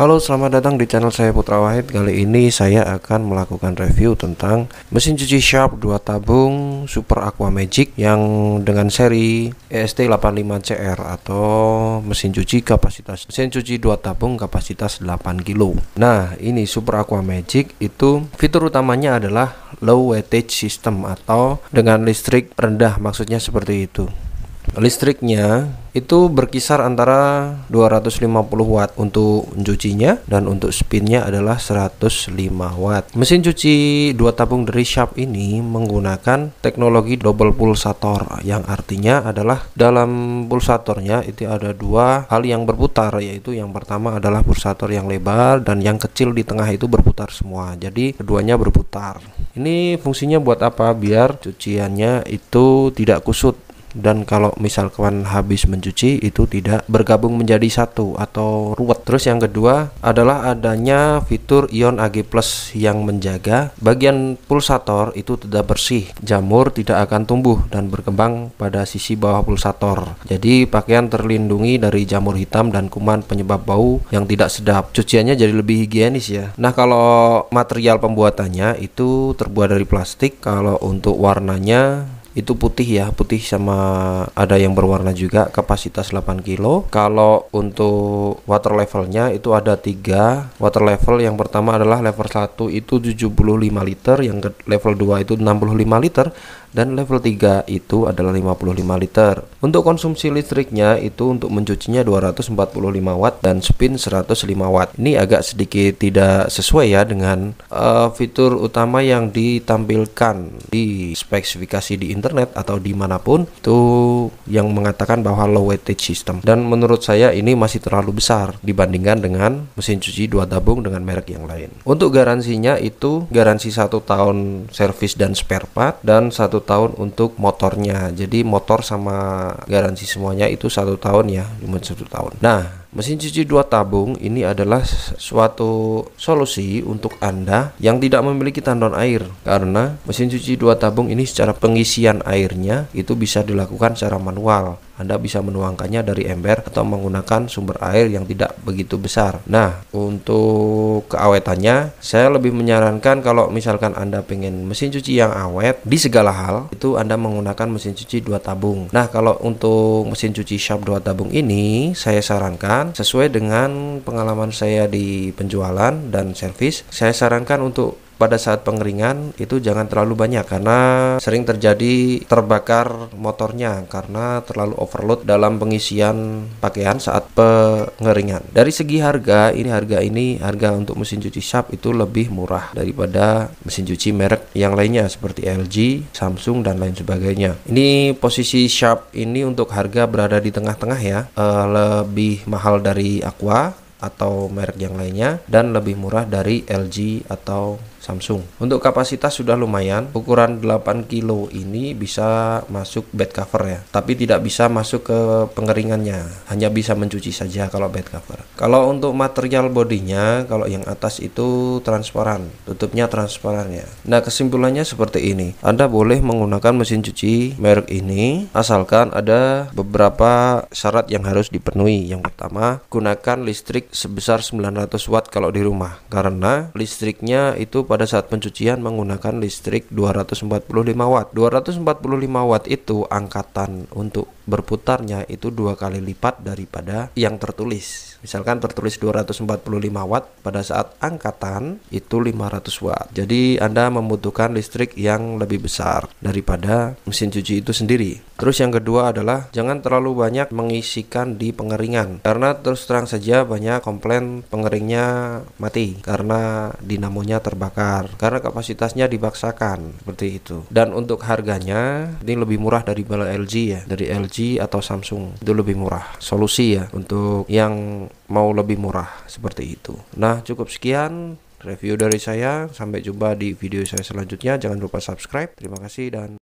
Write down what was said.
Halo, selamat datang di channel saya Putra Wahid. Kali ini saya akan melakukan review tentang mesin cuci Sharp 2 tabung Super Aqua Magic yang dengan seri EST85CR atau mesin cuci kapasitas mesin cuci 2 tabung kapasitas 8 kilo. Nah, ini Super Aqua Magic itu fitur utamanya adalah low wattage system atau dengan listrik rendah maksudnya seperti itu listriknya itu berkisar antara 250 watt untuk mencucinya dan untuk spinnya adalah 105 watt mesin cuci dua tabung dari Sharp ini menggunakan teknologi double pulsator yang artinya adalah dalam pulsatornya itu ada dua hal yang berputar yaitu yang pertama adalah pulsator yang lebar dan yang kecil di tengah itu berputar semua jadi keduanya berputar ini fungsinya buat apa biar cuciannya itu tidak kusut dan kalau misalkan habis mencuci itu tidak bergabung menjadi satu atau ruwet. Terus yang kedua adalah adanya fitur ion Ag+ yang menjaga bagian pulsator itu tidak bersih. Jamur tidak akan tumbuh dan berkembang pada sisi bawah pulsator. Jadi pakaian terlindungi dari jamur hitam dan kuman penyebab bau yang tidak sedap. Cuciannya jadi lebih higienis ya. Nah, kalau material pembuatannya itu terbuat dari plastik, kalau untuk warnanya itu putih ya putih sama ada yang berwarna juga kapasitas 8 kilo kalau untuk water levelnya itu ada tiga water level yang pertama adalah level 1 itu 75 liter yang level 2 itu 65 liter dan level 3 itu adalah 55 liter untuk konsumsi listriknya itu untuk mencucinya 245 watt dan spin 105 watt ini agak sedikit tidak sesuai ya dengan uh, fitur utama yang ditampilkan di spesifikasi di internet atau dimanapun itu yang mengatakan bahwa low wattage system dan menurut saya ini masih terlalu besar dibandingkan dengan mesin cuci dua tabung dengan merek yang lain untuk garansinya itu garansi satu tahun servis dan spare part dan satu tahun untuk motornya jadi motor sama garansi semuanya itu satu tahun ya cuma satu tahun nah Mesin cuci dua tabung ini adalah suatu solusi untuk Anda yang tidak memiliki tandon air karena mesin cuci dua tabung ini secara pengisian airnya itu bisa dilakukan secara manual. Anda bisa menuangkannya dari ember atau menggunakan sumber air yang tidak begitu besar. Nah, untuk keawetannya, saya lebih menyarankan kalau misalkan Anda pengen mesin cuci yang awet di segala hal, itu Anda menggunakan mesin cuci dua tabung. Nah, kalau untuk mesin cuci Sharp dua tabung ini, saya sarankan sesuai dengan pengalaman saya di penjualan dan servis, saya sarankan untuk pada saat pengeringan itu jangan terlalu banyak karena sering terjadi terbakar motornya karena terlalu overload dalam pengisian pakaian saat pengeringan. Dari segi harga, ini harga ini harga untuk mesin cuci Sharp itu lebih murah daripada mesin cuci merek yang lainnya seperti LG, Samsung dan lain sebagainya. Ini posisi Sharp ini untuk harga berada di tengah-tengah ya, eh, lebih mahal dari Aqua atau merek yang lainnya dan lebih murah dari LG atau Samsung. Untuk kapasitas sudah lumayan, ukuran 8 kilo ini bisa masuk bed cover ya, tapi tidak bisa masuk ke pengeringannya, hanya bisa mencuci saja kalau bed cover. Kalau untuk material bodinya, kalau yang atas itu transparan, tutupnya transparan ya. Nah kesimpulannya seperti ini, Anda boleh menggunakan mesin cuci merek ini, asalkan ada beberapa syarat yang harus dipenuhi. Yang pertama, gunakan listrik sebesar 900 watt kalau di rumah karena listriknya itu pada saat pencucian menggunakan listrik 245 watt 245 watt itu angkatan untuk berputarnya itu dua kali lipat daripada yang tertulis misalkan tertulis 245 watt pada saat angkatan itu 500 watt jadi Anda membutuhkan listrik yang lebih besar daripada mesin cuci itu sendiri terus yang kedua adalah jangan terlalu banyak mengisikan di pengeringan karena terus terang saja banyak komplain pengeringnya mati karena dinamonya terbakar karena kapasitasnya dibaksakan seperti itu dan untuk harganya ini lebih murah dari bala LG ya dari LG atau Samsung itu lebih murah solusi ya untuk yang mau lebih murah seperti itu nah cukup sekian review dari saya sampai jumpa di video saya selanjutnya jangan lupa subscribe terima kasih dan